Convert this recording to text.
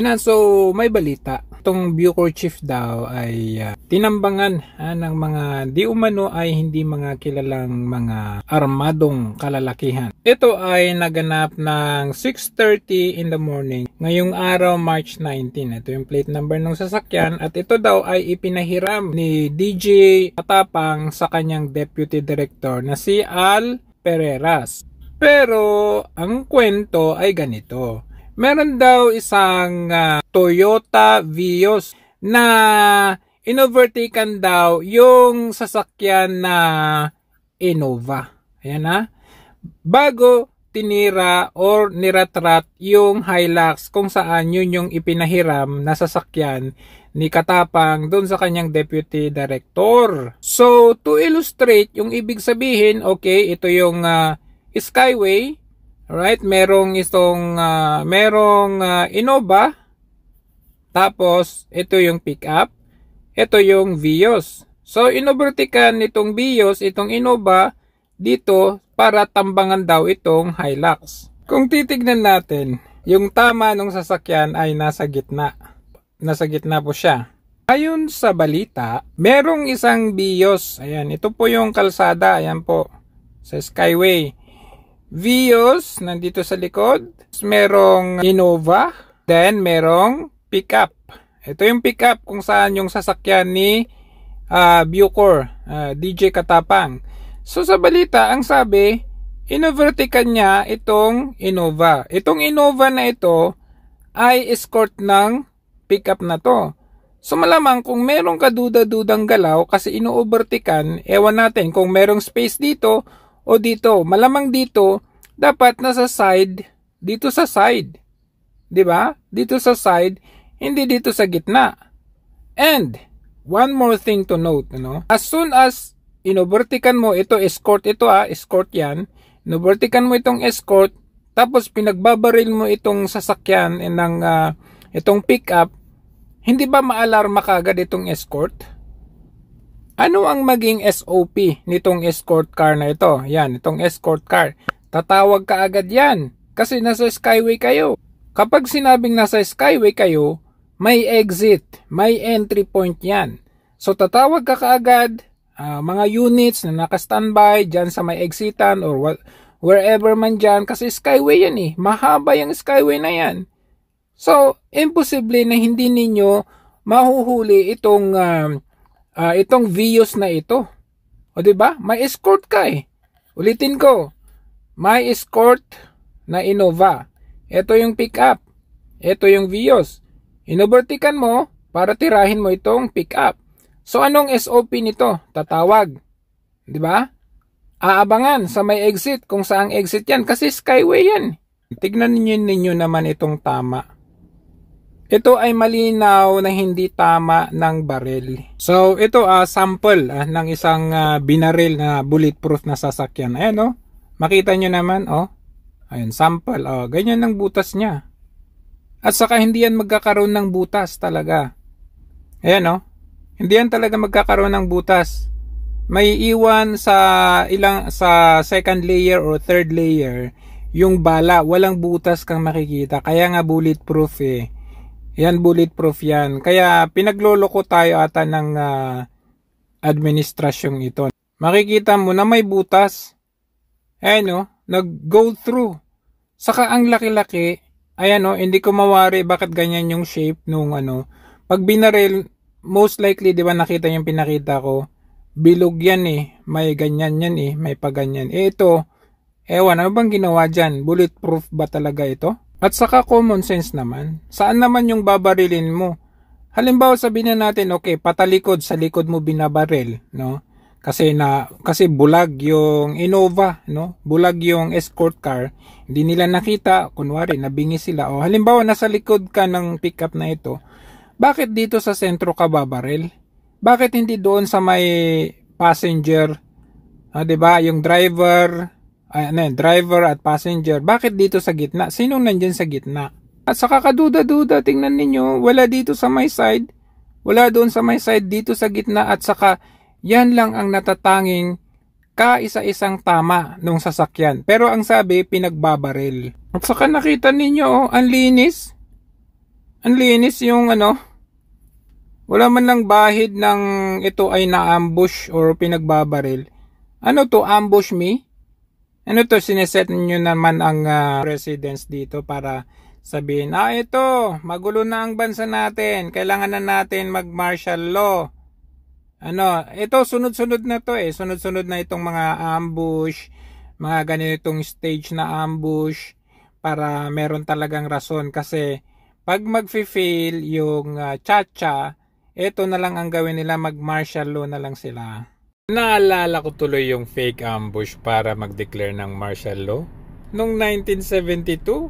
na, so may balita. Itong Bucor Chief daw ay uh, tinambangan uh, ng mga di umano ay hindi mga kilalang mga armadong kalalakihan. Ito ay naganap ng 6.30 in the morning ngayong araw March 19. Ito yung plate number ng sasakyan at ito daw ay ipinahiram ni DJ Atapang sa kanyang deputy director na si Al Pereras. Pero ang kwento ay ganito meron daw isang uh, Toyota Vios na inovertikan daw yung sasakyan na Innova. Ayan na. Ah. Bago tinira or niratrat yung Hilux kung saan yun yung ipinahiram na sasakyan ni Katapang doon sa kanyang deputy director. So, to illustrate yung ibig sabihin, okay, ito yung uh, Skyway Alright, merong itong uh, merong uh, Innova. Tapos ito yung pickup. Ito yung Vios. So inovertikan nitong Vios, itong Innova dito para tambangan daw itong Hilux. Kung titignan natin, yung tama ng sasakyan ay nasa gitna. Nasa gitna po siya. Ayon sa balita, merong isang Vios. Ayan, ito po yung kalsada. Ayan po, sa Skyway. Vios, nandito sa likod. Merong Innova. Then, merong pickup. Ito yung pickup kung saan yung sasakyan ni uh, Bucor, uh, ah, DJ Katapang. So, sa balita, ang sabi, inovertikan niya itong Innova. Itong Innova na ito ay escort ng pickup na to. So malamang kung merong kaduda-dudang galaw kasi ino-overtikan, ewan natin kung merong space dito o dito. Malamang dito, dapat nasa side, dito sa side. 'Di ba? Dito sa side, hindi dito sa gitna. And, one more thing to note, ano? As soon as inobertikan mo, ito escort ito ah, escort yan. Inobertikan mo itong escort, tapos pinagbabaril mo itong sasakyan ng uh, itong pickup, hindi ba maalarma kagad itong escort? Ano ang maging SOP nitong escort car na ito? Yan, itong escort car. Tatawag ka agad yan kasi nasa skyway kayo. Kapag sinabing nasa skyway kayo, may exit, may entry point yan. So tatawag ka kaagad uh, mga units na naka-standby dyan sa may exitan or what, wherever man dyan kasi skyway yan eh. Mahaba yung skyway na yan. So, imposible na hindi ninyo mahuhuli itong uh, uh, itong Vios na ito. O ba? Diba? May escort ka eh. Ulitin ko. May escort na Innova. Ito yung pickup. Ito yung Vios. Inubertikan mo para tirahin mo itong pickup. So anong SOP nito? Tatawag. 'Di ba? Aabangan sa may exit kung saang exit 'yan kasi skyway 'yan. Tignan niyo ninyo naman itong tama. Ito ay malinaw na hindi tama ng barrel. So ito uh, sample uh, ng isang uh, binaril na bulletproof na sasakyan. Ayan oh. Makita nyo naman oh. Ayun sample. Oh, ganyan ang butas niya. At saka hindi yan magkakaroon ng butas talaga. Ayan oh. Hindi yan talaga magkakaroon ng butas. May iwan sa ilang sa second layer or third layer yung bala, walang butas kang makikita. Kaya nga bulletproof eh. Yan, bulletproof yan. Kaya pinagloloko tayo ata ng uh, administrasyong ito. Makikita mo na may butas. Ayan o, oh, nag-go through. Saka ang laki-laki, ayan o, oh, hindi ko mawari bakit ganyan yung shape nung ano. Pag binaril, most likely, di ba nakita yung pinakita ko, bilog yan eh, may ganyan yan eh, may paganyan. Eh ito, ewan, ano bang ginawa dyan? Bulletproof ba talaga ito? At saka common sense naman, saan naman yung babarilin mo? Halimbawa sabihin na natin, okay, patalikod sa likod mo binabaril, no? Kasi na kasi bulag yung Innova, no? Bulag yung escort car, hindi nila nakita, kunwari nabingi sila. O halimbawa nasa likod ka ng pickup na ito. Bakit dito sa sentro ka babaril? Bakit hindi doon sa may passenger? Ah, 'di ba? Yung driver, ano yan, driver at passenger. Bakit dito sa gitna? Sinong nandyan sa gitna? At sa kakaduda-duda, tingnan ninyo, wala dito sa my side, wala doon sa my side, dito sa gitna at saka yan lang ang natatanging kaisa-isang tama nung sasakyan. Pero ang sabi, pinagbabaril. At saka nakita ninyo, oh, ang linis. Ang linis yung ano, wala man lang bahid ng ito ay na-ambush or pinagbabaril. Ano to, ambush me? Ano to, sineset nyo naman ang uh, ah, residents dito para sabihin, ah ito, magulo na ang bansa natin, kailangan na natin mag-martial law. Ano, ito sunod-sunod na to eh, sunod-sunod na itong mga ambush, mga ganitong stage na ambush para meron talagang rason kasi pag mag-fail yung uh, ah, cha ito na lang ang gawin nila, mag-martial law na lang sila. Naalala ko tuloy yung fake ambush para mag-declare ng martial law noong 1972.